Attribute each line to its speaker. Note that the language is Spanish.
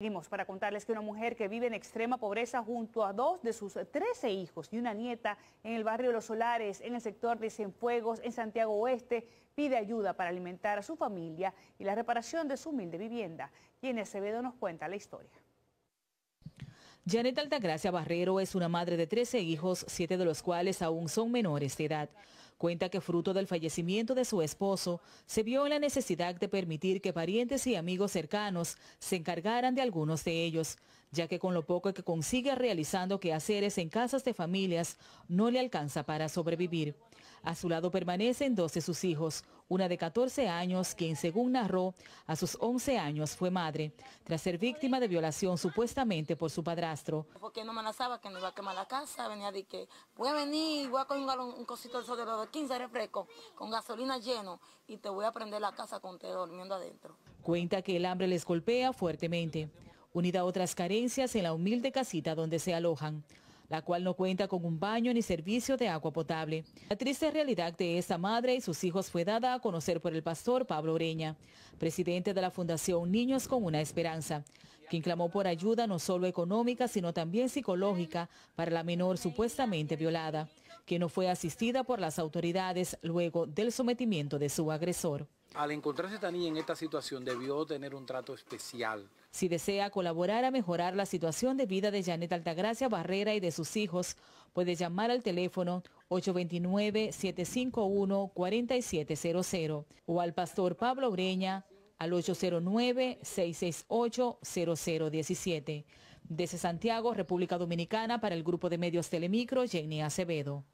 Speaker 1: Seguimos para contarles que una mujer que vive en extrema pobreza junto a dos de sus 13 hijos y una nieta en el barrio Los Solares, en el sector de Cienfuegos, en Santiago Oeste, pide ayuda para alimentar a su familia y la reparación de su humilde vivienda. Y ese Acevedo nos cuenta la historia.
Speaker 2: Janet Altagracia Barrero es una madre de 13 hijos, siete de los cuales aún son menores de edad. Cuenta que fruto del fallecimiento de su esposo, se vio la necesidad de permitir que parientes y amigos cercanos se encargaran de algunos de ellos, ya que con lo poco que consigue realizando quehaceres en casas de familias, no le alcanza para sobrevivir. A su lado permanecen dos de sus hijos, una de 14 años, quien según narró, a sus 11 años fue madre, tras ser víctima de violación supuestamente por su padrastro.
Speaker 3: Porque no amenazaba que nos iba a quemar la casa, venía de que voy a venir, voy a coger un, cosito de 15 refrescos con gasolina lleno y te voy a prender la casa con te durmiendo adentro.
Speaker 2: Cuenta que el hambre les golpea fuertemente, unida a otras carencias en la humilde casita donde se alojan la cual no cuenta con un baño ni servicio de agua potable. La triste realidad de esta madre y sus hijos fue dada a conocer por el pastor Pablo Oreña, presidente de la Fundación Niños con una Esperanza, quien clamó por ayuda no solo económica, sino también psicológica para la menor supuestamente violada, que no fue asistida por las autoridades luego del sometimiento de su agresor.
Speaker 3: Al encontrarse niña en esta situación debió tener un trato especial.
Speaker 2: Si desea colaborar a mejorar la situación de vida de Janet Altagracia Barrera y de sus hijos, puede llamar al teléfono 829-751-4700 o al pastor Pablo Breña al 809-668-0017. Desde Santiago, República Dominicana, para el Grupo de Medios Telemicro, Jenny Acevedo.